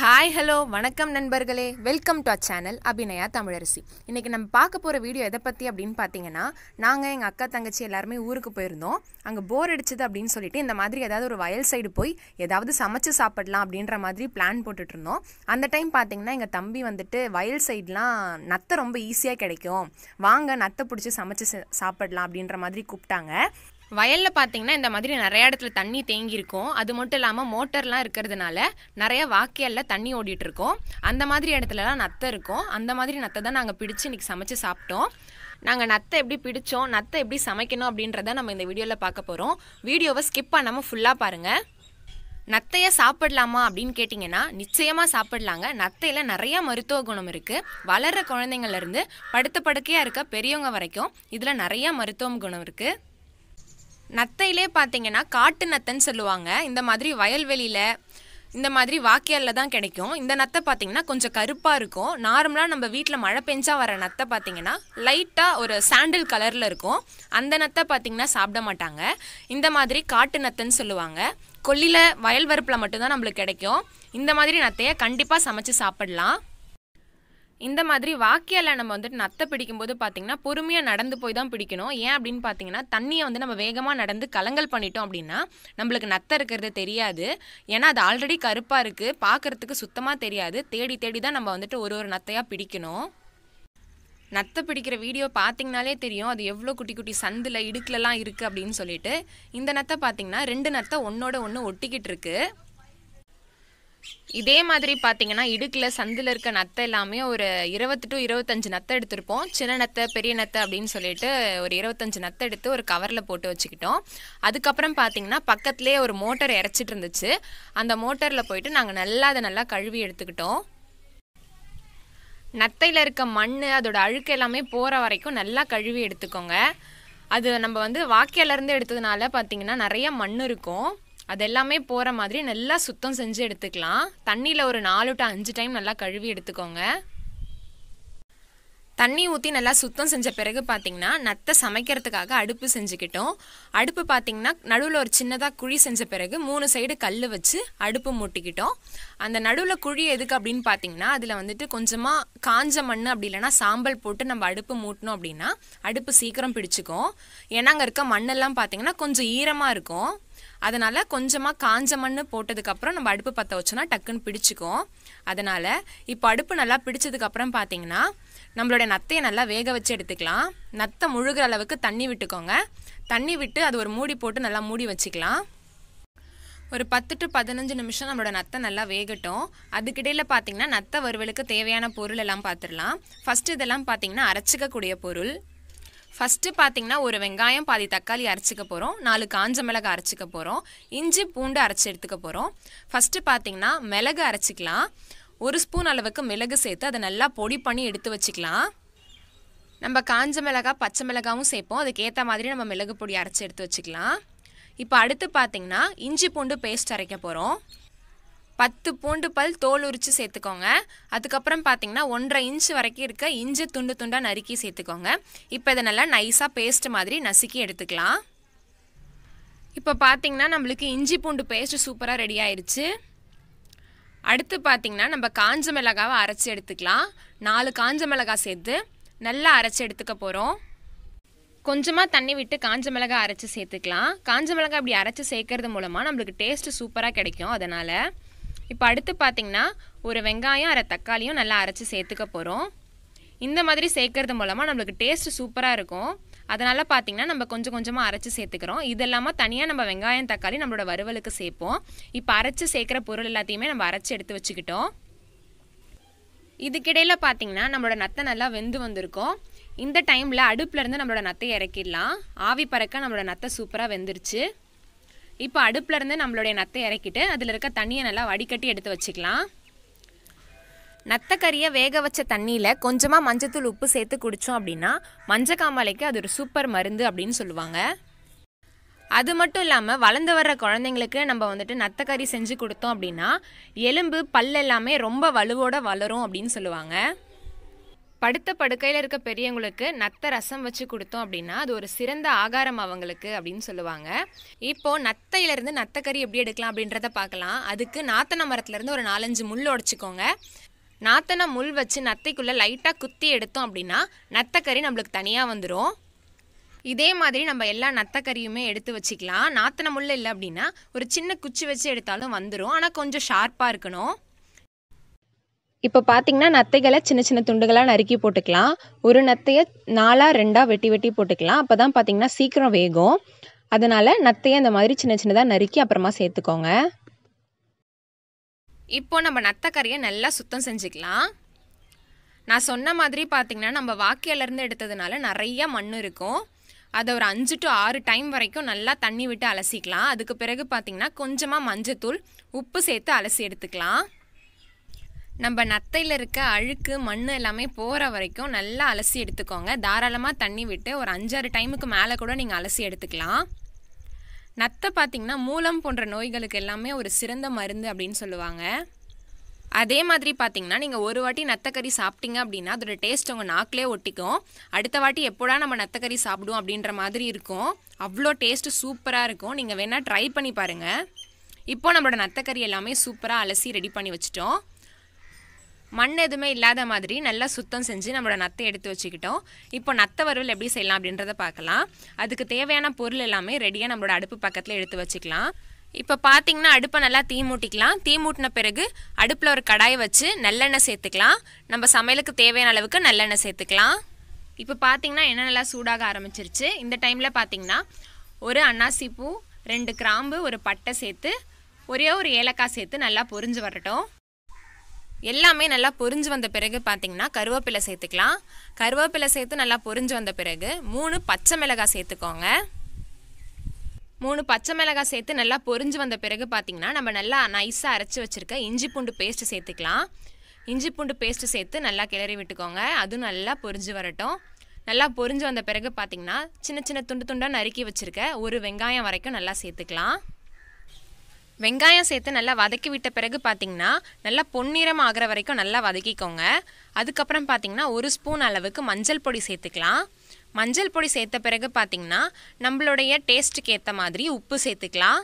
hi hello வணக்கம் நண்பர்களே welcome to a channel Abhinaya Tamilarasi இன்றைக்கி நம்ம பார்க்க போகிற வீடியோ எதை பற்றி அப்படின்னு பார்த்தீங்கன்னா நாங்கள் எங்கள் அக்கா தங்கச்சி எல்லாருமே ஊருக்கு போயிருந்தோம் அங்கே போர் அடிச்சது அப்படின்னு சொல்லிட்டு இந்த மாதிரி ஏதாவது ஒரு வயல் சைடு போய் ஏதாவது சமைச்சு சாப்பிடலாம் அப்படின்ற மாதிரி பிளான் போட்டுட்டு இருந்தோம் அந்த டைம் பார்த்தீங்கன்னா எங்கள் தம்பி வந்துட்டு வயல் சைட்லாம் நத்தை ரொம்ப ஈஸியாக கிடைக்கும் வாங்க நத்தை பிடிச்சி சமைச்சு சாப்பிடலாம் அப்படின்ற மாதிரி கூப்பிட்டாங்க வயலில் பார்த்தீங்கன்னா இந்த மாதிரி நிறையா இடத்துல தண்ணி தேங்கியிருக்கும் அது மட்டும் இல்லாமல் மோட்டர்லாம் இருக்கிறதுனால நிறையா வாக்கியலில் தண்ணி ஓடிட்டுருக்கோம் அந்த மாதிரி இடத்துலலாம் நத்தை இருக்கும் அந்த மாதிரி நத்தை தான் நாங்கள் பிடிச்சி இன்றைக்கி சமைச்சு சாப்பிட்டோம் நாங்கள் நத்தை எப்படி பிடிச்சோம் நத்தை எப்படி சமைக்கணும் அப்படின்றத நம்ம இந்த வீடியோவில் பார்க்க போகிறோம் வீடியோவை ஸ்கிப் பண்ணாமல் ஃபுல்லாக பாருங்கள் நத்தையை சாப்பிடலாமா அப்படின்னு கேட்டிங்கன்னா நிச்சயமாக சாப்பிடலாங்க நத்தையில் நிறையா மருத்துவ குணம் இருக்குது வளர்கிற குழந்தைங்கள்லேருந்து படுத்த படுக்கையாக இருக்க பெரியவங்க வரைக்கும் இதில் நிறையா மருத்துவம் குணம் இருக்குது நத்தையிலே பார்த்தீங்கன்னா காட்டு நத்தைன்னு சொல்லுவாங்க இந்த மாதிரி வயல்வெளியில் இந்த மாதிரி வாக்கியாலில் தான் கிடைக்கும் இந்த நத்தை பார்த்தீங்கன்னா கொஞ்சம் கருப்பாக இருக்கும் நார்மலாக நம்ம வீட்டில் மழை பெஞ்சா வர நத்தை பார்த்தீங்கன்னா லைட்டாக ஒரு சாண்டில் கலரில் இருக்கும் அந்த நத்தை பார்த்தீங்கன்னா சாப்பிட மாட்டாங்க இந்த மாதிரி காட்டு நத்தைன்னு சொல்லுவாங்க கொல்லியில் வயல் வரப்பில் மட்டும்தான் நம்மளுக்கு கிடைக்கும் இந்த மாதிரி நத்தையை கண்டிப்பாக சமைச்சு சாப்பிடலாம் இந்த மாதிரி வாக்கியால் நம்ம வந்துட்டு நத்தை பிடிக்கும்போது பார்த்தீங்கன்னா பொறுமையாக நடந்து போய் தான் பிடிக்கணும் ஏன் அப்படின்னு பார்த்தீங்கன்னா தண்ணியை வந்து நம்ம வேகமாக நடந்து கலங்கல் பண்ணிட்டோம் அப்படின்னா நம்மளுக்கு நத்தை இருக்கிறது தெரியாது ஏன்னா அது ஆல்ரெடி கருப்பாக இருக்குது பார்க்குறதுக்கு சுத்தமாக தெரியாது தேடி தேடி தான் நம்ம வந்துட்டு ஒரு ஒரு நத்தையாக பிடிக்கணும் நத்தை பிடிக்கிற வீடியோ பார்த்திங்கனாலே தெரியும் அது எவ்வளோ குட்டி குட்டி சந்தில் இடுக்கிலலாம் இருக்குது அப்படின்னு சொல்லிட்டு இந்த நத்தை பார்த்தீங்கன்னா ரெண்டு நத்தை ஒன்றோட ஒன்று ஒட்டிக்கிட்டு இருக்குது இதே மாதிரி பார்த்தீங்கன்னா இடுக்கில் சந்தில் இருக்க நத்தை எல்லாமே ஒரு இருபத்தி டு இருபத்தஞ்சு நத்தை எடுத்திருப்போம் சின்ன நத்தை பெரிய நத்தை அப்படின்னு சொல்லிட்டு ஒரு இருபத்தஞ்சு நத்தை எடுத்து ஒரு கவரில் போட்டு வச்சுக்கிட்டோம் அதுக்கப்புறம் பார்த்தீங்கன்னா பக்கத்துலேயே ஒரு மோட்டர் இறச்சிட்டு இருந்துச்சு அந்த மோட்டரில் போயிட்டு நாங்கள் நல்லா அதை நல்லா கழுவி எடுத்துக்கிட்டோம் நத்தையில் இருக்க மண் அதோட அழுக்கு எல்லாமே போகிற வரைக்கும் நல்லா கழுவி எடுத்துக்கோங்க அது நம்ம வந்து வாக்கியிலேருந்து எடுத்ததுனால பார்த்தீங்கன்னா நிறைய மண் இருக்கும் அது எல்லாமே போகிற மாதிரி நல்லா சுத்தம் செஞ்சு எடுத்துக்கலாம் தண்ணியில் ஒரு நாலு டு அஞ்சு டைம் நல்லா கழுவி எடுத்துக்கோங்க தண்ணி ஊற்றி நல்லா சுத்தம் செஞ்ச பிறகு பார்த்திங்கன்னா நத்தை சமைக்கிறதுக்காக அடுப்பு செஞ்சுக்கிட்டோம் அடுப்பு பார்த்திங்கன்னா நடுவில் ஒரு சின்னதாக குழி செஞ்ச பிறகு மூணு சைடு கல் வச்சு அடுப்பு மூட்டிக்கிட்டோம் அந்த நடுவில் குழி எதுக்கு அப்படின்னு பார்த்தீங்கன்னா அதில் வந்துட்டு கொஞ்சமாக காஞ்ச மண் அப்படி இல்லைனா சாம்பல் போட்டு நம்ம அடுப்பு மூட்டினோம் அப்படின்னா அடுப்பு சீக்கிரம் பிடிச்சிக்கும் ஏன்னா அங்கே இருக்க மண்ணெல்லாம் பார்த்திங்கன்னா கொஞ்சம் ஈரமாக இருக்கும் அதனால் கொஞ்சமாக காஞ்ச மண் போட்டதுக்கப்புறம் நம்ம அடுப்பு பற்ற வச்சோன்னா டக்குன்னு பிடிச்சிக்கும் அதனால் இப்போ அடுப்பு நல்லா பிடிச்சதுக்கப்புறம் பார்த்தீங்கன்னா நம்மளுடைய நத்தையை நல்லா வேக வச்சு எடுத்துக்கலாம் நத்தை முழுகிற அளவுக்கு தண்ணி விட்டுக்கோங்க தண்ணி விட்டு அது ஒரு மூடி போட்டு நல்லா மூடி வச்சுக்கலாம் ஒரு பத்து டு பதினஞ்சு நிமிஷம் நம்மளோட நத்தை நல்லா வேகட்டும் அதுக்கிடையில் பார்த்தீங்கன்னா நத்தை வறுவலுக்கு தேவையான பொருள் எல்லாம் பார்த்துடலாம் ஃபஸ்ட்டு இதெல்லாம் பார்த்தீங்கன்னா அரைச்சிக்கக்கூடிய பொருள் ஃபஸ்ட்டு பார்த்தீங்கன்னா ஒரு வெங்காயம் பாதி தக்காளி அரைச்சிக்க போகிறோம் நாலு காஞ்ச மிளகு அரைச்சிக்க போகிறோம் இஞ்சி பூண்டு அரைச்சி எடுத்துக்க போகிறோம் ஃபஸ்ட்டு பார்த்தீங்கன்னா மிளகு அரைச்சிக்கலாம் ஒரு ஸ்பூன் அளவுக்கு மிளகு சேர்த்து அதை நல்லா பொடி பண்ணி எடுத்து வச்சுக்கலாம் நம்ம காஞ்ச மிளகா பச்சை மிளகாவும் சேர்ப்போம் அதுக்கேற்ற மாதிரி நம்ம மிளகு பொடி அரைச்சி எடுத்து வச்சுக்கலாம் இப்போ அடுத்து பார்த்திங்கன்னா இஞ்சி பூண்டு பேஸ்ட் அரைக்க போகிறோம் பத்து பூண்டு பல் தோல் உரித்து சேர்த்துக்கோங்க அதுக்கப்புறம் பார்த்தீங்கன்னா ஒன்றரை இன்ச் வரைக்கும் இருக்க இஞ்சி துண்டு துண்டாக நறுக்கி சேர்த்துக்கோங்க இப்போ இதை நல்லா நைஸாக பேஸ்ட் மாதிரி நசுக்கி எடுத்துக்கலாம் இப்போ பார்த்தீங்கன்னா நம்மளுக்கு இஞ்சி பூண்டு பேஸ்ட்டு சூப்பராக ரெடி ஆயிடுச்சு அடுத்து பார்த்தீங்கன்னா நம்ம காஞ்ச மிளகாவை அரைச்சி எடுத்துக்கலாம் நாலு காஞ்ச மிளகா சேர்த்து நல்லா அரைச்சி எடுத்துக்க போகிறோம் கொஞ்சமாக தண்ணி விட்டு காஞ்ச மிளகா அரைச்சி சேர்த்துக்கலாம் காஞ்ச மிளகா இப்படி அரைச்சி சேர்க்கறது மூலமாக நம்மளுக்கு டேஸ்ட்டு சூப்பராக கிடைக்கும் அதனால் இப்போ அடுத்து பார்த்திங்கன்னா ஒரு வெங்காயம் அரை தக்காளியும் நல்லா அரைச்சி சேர்த்துக்க போகிறோம் இந்த மாதிரி சேர்க்கறது மூலமாக நம்மளுக்கு டேஸ்ட்டு சூப்பராக இருக்கும் அதனால் பார்த்திங்கன்னா நம்ம கொஞ்சம் கொஞ்சமாக அரைச்சி சேர்த்துக்கிறோம் இது இல்லாமல் தனியாக நம்ம வெங்காயம் தக்காளி நம்மளோட வறுவலுக்கு சேர்ப்போம் இப்போ அரைச்சி சேர்க்குற பொருள் எல்லாத்தையுமே நம்ம அரைச்சி எடுத்து வச்சுக்கிட்டோம் இதுக்கிடையில் பார்த்திங்கன்னா நம்மளோட நத்தை நல்லா வெந்து வந்திருக்கும் இந்த டைமில் அடுப்புலேருந்து நம்மளோட நத்தை இறக்கிடலாம் ஆவி பறக்க நம்மளோட நத்தை சூப்பராக வெந்துருச்சு இப்போ அடுப்புலேருந்து நம்மளுடைய நத்தை இறக்கிட்டு அதில் இருக்க தண்ணியை நல்லா வடிகட்டி எடுத்து வச்சுக்கலாம் நத்தக்கறியை வேக வச்ச தண்ணியில் கொஞ்சமாக மஞ்சத்தூள் உப்பு சேர்த்து குடித்தோம் அப்படின்னா மஞ்சக்காமலைக்கு அது ஒரு சூப்பர் மருந்து அப்படின்னு சொல்லுவாங்க அது மட்டும் இல்லாமல் வளர்ந்து வர்ற குழந்தைங்களுக்கு நம்ம வந்துட்டு நத்தக்கறி செஞ்சு கொடுத்தோம் அப்படின்னா எலும்பு பல் எல்லாமே ரொம்ப வலுவோடு வளரும் அப்படின்னு சொல்லுவாங்க படுத்த படுக்கையில் இருக்க பெரியவங்களுக்கு நத்த ரசம் வச்சு கொடுத்தோம் அப்படின்னா அது ஒரு சிறந்த ஆகாரம் அவங்களுக்கு அப்படின்னு சொல்லுவாங்க இப்போ நத்தையிலேருந்து நத்தக்கறி எப்படி எடுக்கலாம் அப்படின்றத பார்க்கலாம் அதுக்கு நாத்தன மரத்துலேருந்து ஒரு நாலஞ்சு முள் உடச்சிக்கோங்க நாத்தன முள் வச்சு நத்தைக்குள்ளே லைட்டாக குத்தி எடுத்தோம் அப்படின்னா நத்தக்கறி நம்மளுக்கு தனியாக வந்துடும் இதே மாதிரி நம்ம எல்லா நத்தக்கறியுமே எடுத்து வச்சுக்கலாம் நாத்தன முள் இல்லை அப்படின்னா ஒரு சின்ன குச்சி வச்சு எடுத்தாலும் வந்துடும் ஆனால் கொஞ்சம் ஷார்ப்பாக இருக்கணும் இப்போ பார்த்திங்கன்னா நத்தைகளை சின்ன சின்ன துண்டுகளாக நறுக்கி போட்டுக்கலாம் ஒரு நத்தையை நாலாக ரெண்டாக வெட்டி வெட்டி போட்டுக்கலாம் அப்போ தான் பார்த்திங்கன்னா சீக்கிரம் வேகும் அதனால் நத்தையை இந்த மாதிரி சின்ன சின்னதாக நறுக்கி அப்புறமா சேர்த்துக்கோங்க இப்போ நம்ம நத்தைக்கறியை நல்லா சுத்தம் செஞ்சுக்கலாம் நான் சொன்ன மாதிரி பார்த்திங்கன்னா நம்ம வாக்கியிலேருந்து எடுத்ததுனால நிறைய மண் இருக்கும் அதை ஒரு அஞ்சு டு ஆறு டைம் வரைக்கும் நல்லா தண்ணி விட்டு அலசிக்கலாம் அதுக்கு பிறகு பார்த்திங்கன்னா கொஞ்சமாக மஞ்சத்தூள் உப்பு சேர்த்து அலசி எடுத்துக்கலாம் நம்ம நத்தையில் இருக்க அழுக்கு மண் எல்லாமே போகிற வரைக்கும் நல்லா அலசி எடுத்துக்கோங்க தாராளமாக தண்ணி விட்டு ஒரு அஞ்சாறு டைமுக்கு மேலே கூட நீங்கள் அலசி எடுத்துக்கலாம் நத்தை பார்த்திங்கன்னா மூலம் போன்ற நோய்களுக்கு எல்லாமே ஒரு சிறந்த மருந்து அப்படின்னு சொல்லுவாங்க அதே மாதிரி பார்த்திங்கன்னா நீங்கள் ஒரு வாட்டி நத்தக்கறி சாப்பிட்டீங்க அப்படின்னா அதோட டேஸ்ட் உங்கள் நாக்கிலே ஒட்டிக்கும் அடுத்த வாட்டி எப்போடா நம்ம நத்தக்கறி சாப்பிடுவோம் அப்படின்ற மாதிரி இருக்கும் அவ்வளோ டேஸ்ட்டு சூப்பராக இருக்கும் நீங்கள் வேணால் ட்ரை பண்ணி பாருங்கள் இப்போது நம்மளோட நத்தக்கறி எல்லாமே சூப்பராக அலசி ரெடி பண்ணி வச்சுட்டோம் மண் எதுவுமே இல்லாத மாதிரி நல்லா சுத்தம் செஞ்சு நம்மளோட நத்தை எடுத்து வச்சுக்கிட்டோம் இப்போ நத்தை வறுவல் எப்படி செய்யலாம் அப்படின்றத பார்க்கலாம் அதுக்கு தேவையான பொருள் எல்லாமே ரெடியாக நம்மளோட அடுப்பு பக்கத்தில் எடுத்து வச்சுக்கலாம் இப்போ பார்த்தீங்கன்னா அடுப்பை நல்லா தீ மூட்டிக்கலாம் தீ மூட்டின பிறகு அடுப்பில் ஒரு கடாயை வச்சு நல்லெண்ணெய் சேர்த்துக்கலாம் நம்ம சமையலுக்கு தேவையான அளவுக்கு நல்லெண்ணெய் சேர்த்துக்கலாம் இப்போ பார்த்தீங்கன்னா எண்ணெய் நல்லா சூடாக ஆரம்பிச்சிருச்சு இந்த டைமில் பார்த்தீங்கன்னா ஒரு அன்னாசி பூ ரெண்டு கிராம்பு ஒரு பட்டை சேர்த்து ஒரே ஒரு ஏலக்காய் சேர்த்து நல்லா பொரிஞ்சு வரட்டும் எல்லாமே நல்லா பொரிஞ்சு வந்த பிறகு பார்த்தீங்கன்னா கருவேப்பிலை சேர்த்துக்கலாம் கருவேப்பிலை சேர்த்து நல்லா பொரிஞ்சு வந்த பிறகு மூணு பச்சை மிளகாய் சேர்த்துக்கோங்க மூணு பச்சை மிளகாய் சேர்த்து நல்லா பொரிஞ்சு வந்த பிறகு பார்த்திங்கன்னா நம்ம நல்லா நைஸாக அரைச்சி வச்சுருக்க இஞ்சி பூண்டு பேஸ்ட்டு சேர்த்துக்கலாம் இஞ்சி பூண்டு பேஸ்ட்டு சேர்த்து நல்லா கிளறி விட்டுக்கோங்க அதுவும் நல்லா பொரிஞ்சு வரட்டும் நல்லா பொரிஞ்சு வந்த பிறகு பார்த்திங்கன்னா சின்ன சின்ன துண்டு துண்டாக நறுக்கி வச்சுருக்க ஒரு வெங்காயம் வரைக்கும் நல்லா சேர்த்துக்கலாம் வெங்காயம் சேர்த்து நல்லா வதக்கி விட்ட பிறகு பார்த்தீங்கன்னா நல்லா பொன்னிறம் ஆகிற வரைக்கும் நல்லா வதக்கிக்கோங்க அதுக்கப்புறம் பார்த்தீங்கன்னா ஒரு ஸ்பூன் அளவுக்கு மஞ்சள் பொடி சேர்த்துக்கலாம் மஞ்சள் பொடி சேர்த்த பிறகு பார்த்தீங்கன்னா நம்மளுடைய டேஸ்ட்டுக்கு ஏற்ற மாதிரி உப்பு சேர்த்துக்கலாம்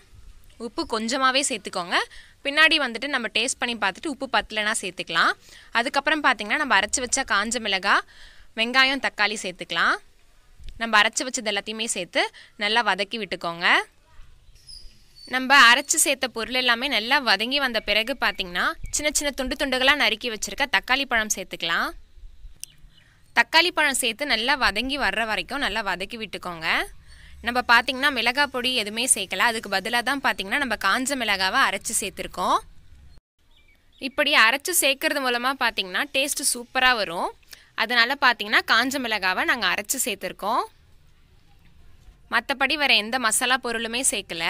உப்பு கொஞ்சமாகவே சேர்த்துக்கோங்க பின்னாடி வந்துட்டு நம்ம டேஸ்ட் பண்ணி பார்த்துட்டு உப்பு பத்தலைனா சேர்த்துக்கலாம் அதுக்கப்புறம் பார்த்தீங்கன்னா நம்ம அரைச்சி வச்ச காஞ்ச மிளகாய் வெங்காயம் தக்காளி சேர்த்துக்கலாம் நம்ம அரைச்சி வச்சது எல்லாத்தையுமே சேர்த்து நல்லா வதக்கி விட்டுக்கோங்க நம்ம அரைச்சி சேர்த்த பொருள் எல்லாமே நல்லா வதங்கி வந்த பிறகு பார்த்தீங்கன்னா சின்ன சின்ன துண்டு துண்டுகளாக நறுக்கி வச்சுருக்க தக்காளி பழம் சேர்த்துக்கலாம் தக்காளி பழம் சேர்த்து நல்லா வதங்கி வர்ற வரைக்கும் நல்லா வதக்கி விட்டுக்கோங்க நம்ம பார்த்தீங்கன்னா மிளகாய் பொடி எதுவுமே சேர்க்கல அதுக்கு பதிலாக தான் பார்த்தீங்கன்னா நம்ம காஞ்ச மிளகாவை அரைச்சி சேர்த்துருக்கோம் இப்படி அரைச்சி சேர்க்கறது மூலமாக பார்த்தீங்கன்னா டேஸ்ட்டு சூப்பராக வரும் அதனால் பார்த்தீங்கன்னா காஞ்ச மிளகாவை நாங்கள் அரைச்சி சேர்த்துருக்கோம் மற்றபடி வேறு எந்த மசாலா பொருளுமே சேர்க்கல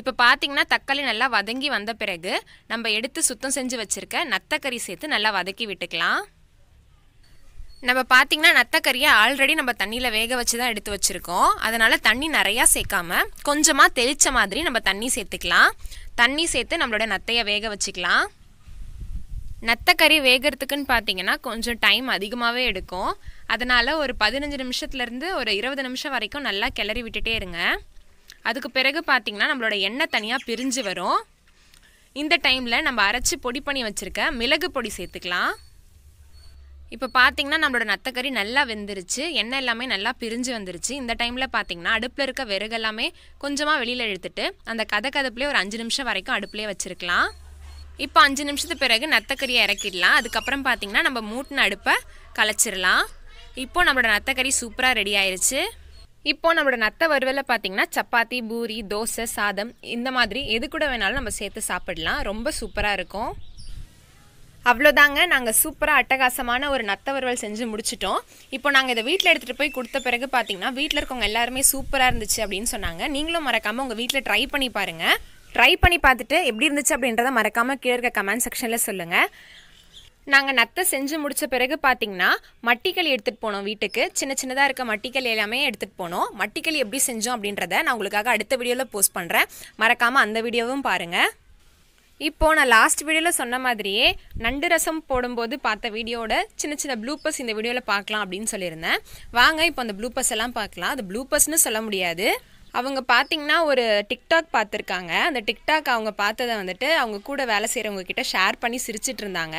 இப்போ பார்த்தீங்கன்னா தக்காளி நல்லா வதங்கி வந்த பிறகு நம்ம எடுத்து சுத்தம் செஞ்சு வச்சுருக்க நத்தக்கறி சேர்த்து நல்லா வதக்கி விட்டுக்கலாம் நம்ம பார்த்தீங்கன்னா நத்தக்கறியை ஆல்ரெடி நம்ம தண்ணியில் வேக வச்சு தான் எடுத்து வச்சுருக்கோம் அதனால் தண்ணி நிறையா சேர்க்காம கொஞ்சமாக தெளித்த மாதிரி நம்ம தண்ணி சேர்த்துக்கலாம் தண்ணி சேர்த்து நம்மளோட நத்தையை வேக வச்சுக்கலாம் நத்தக்கறி வேகிறதுக்குன்னு பார்த்தீங்கன்னா கொஞ்சம் டைம் அதிகமாகவே எடுக்கும் அதனால் ஒரு பதினஞ்சு நிமிஷத்துலேருந்து ஒரு இருபது நிமிஷம் வரைக்கும் நல்லா கிளறி விட்டுட்டே இருங்க அதுக்கு பிறகு பார்த்திங்கன்னா நம்மளோட எண்ணெய் தனியாக பிரிஞ்சு வரும் இந்த டைமில் நம்ம அரைச்சி பொடி பண்ணி வச்சுருக்க மிளகு பொடி சேர்த்துக்கலாம் இப்போ பார்த்திங்கன்னா நம்மளோட நத்தக்கறி நல்லா வெந்துருச்சு எண்ணெய் எல்லாமே நல்லா பிரிஞ்சு வந்துருச்சு இந்த டைமில் பார்த்திங்கன்னா அடுப்பில் இருக்க விறகு எல்லாமே கொஞ்சமாக வெளியில் எடுத்துட்டு அந்த கதை கதப்புலேயே ஒரு அஞ்சு நிமிஷம் வரைக்கும் அடுப்புலேயே வச்சுருக்கலாம் இப்போ அஞ்சு நிமிஷத்துக்கு பிறகு நத்தக்கறியை இறக்கிடலாம் அதுக்கப்புறம் பார்த்திங்கன்னா நம்ம மூட்டின அடுப்பை கலைச்சிடலாம் இப்போ நம்மளோட நத்தக்கறி சூப்பராக ரெடி ஆயிடுச்சு இப்போ நம்மளோட நத்த வறுவலில் பார்த்தீங்கன்னா சப்பாத்தி பூரி தோசை சாதம் இந்த மாதிரி எது கூட வேணாலும் நம்ம சேர்த்து சாப்பிடலாம் ரொம்ப சூப்பராக இருக்கும் அவ்வளோதாங்க நாங்கள் சூப்பராக அட்டகாசமான ஒரு நத்த வறுவல் செஞ்சு முடிச்சிட்டோம் இப்போ நாங்கள் இதை வீட்டில் எடுத்துகிட்டு போய் கொடுத்த பிறகு பார்த்தீங்கன்னா வீட்டில் இருக்கவங்க எல்லாருமே சூப்பராக இருந்துச்சு அப்படின்னு சொன்னாங்க நீங்களும் மறக்காமல் உங்கள் வீட்டில் ட்ரை பண்ணி பாருங்கள் ட்ரை பண்ணி பார்த்துட்டு எப்படி இருந்துச்சு அப்படின்றத மறக்காமல் கீழே இருக்க கமெண்ட் செக்ஷனில் சொல்லுங்கள் நாங்கள் நத்தை செஞ்சு முடித்த பிறகு பார்த்தீங்கன்னா மட்டிக்கல் எடுத்துகிட்டு போனோம் வீட்டுக்கு சின்ன சின்னதாக இருக்க மட்டிக்களி எல்லாமே எடுத்துகிட்டு போனோம் மட்டிக்களி எப்படி செஞ்சோம் அப்படின்றத நான் உங்களுக்காக அடுத்த வீடியோவில் போஸ்ட் பண்ணுறேன் மறக்காமல் அந்த வீடியோவும் பாருங்கள் இப்போது நான் லாஸ்ட் வீடியோவில் சொன்ன மாதிரியே நண்டு ரசம் போடும்போது பார்த்த வீடியோட சின்ன சின்ன ப்ளூப்பர்ஸ் இந்த வீடியோவில் பார்க்கலாம் அப்படின்னு சொல்லியிருந்தேன் வாங்க இப்போ அந்த ப்ளூப்பர்ஸ் எல்லாம் பார்க்கலாம் அது ப்ளூப்பர்ஸ்னு சொல்ல முடியாது அவங்க பார்த்திங்கன்னா ஒரு டிக்டாக் பார்த்துருக்காங்க அந்த டிக்டாக் அவங்க பார்த்ததை வந்துட்டு அவங்க கூட வேலை செய்கிறவங்க கிட்ட ஷேர் பண்ணி சிரிச்சிட்டு இருந்தாங்க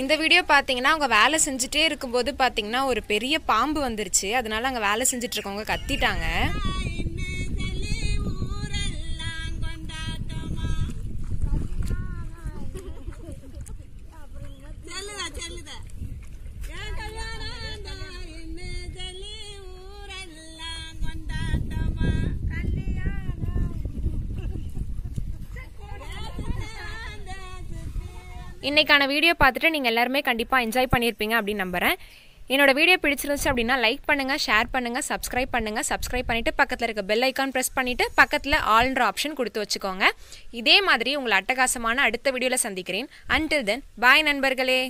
இந்த வீடியோ பார்த்தீங்கன்னா அவங்க வேலை செஞ்சுட்டே இருக்கும்போது பார்த்தீங்கன்னா ஒரு பெரிய பாம்பு வந்துருச்சு அதனால அங்கே வேலை செஞ்சுட்டு இருக்கவங்க கத்திட்டாங்க இன்றைக்கான வீடியோ பார்த்துட்டு நீங்கள் எல்லாருமே கண்டிப்பாக என்ஜாய் பண்ணியிருப்பீங்க அப்படின்னு நம்புகிறேன் என்னோடய வீடியோ பிடிச்சிருந்துச்சு அப்படின்னா லைக் பண்ணுங்கள் ஷேர் பண்ணுங்கள் சப்ஸ்கிரைப் பண்ணுங்கள் சப்ஸ்கிரைப் பண்ணிவிட்டு பக்கத்தில் இருக்க பெல் ஐக்கான் ப்ரெஸ் பண்ணிவிட்டு பக்கத்தில் ஆல்ன்ற ஆப்ஷன் கொடுத்து வச்சுக்கோங்க இதே மாதிரி உங்களை அட்டகாசமான அடுத்த வீடியோவில் சந்திக்கிறேன் அன்டில் தென் பாய் நண்பர்களே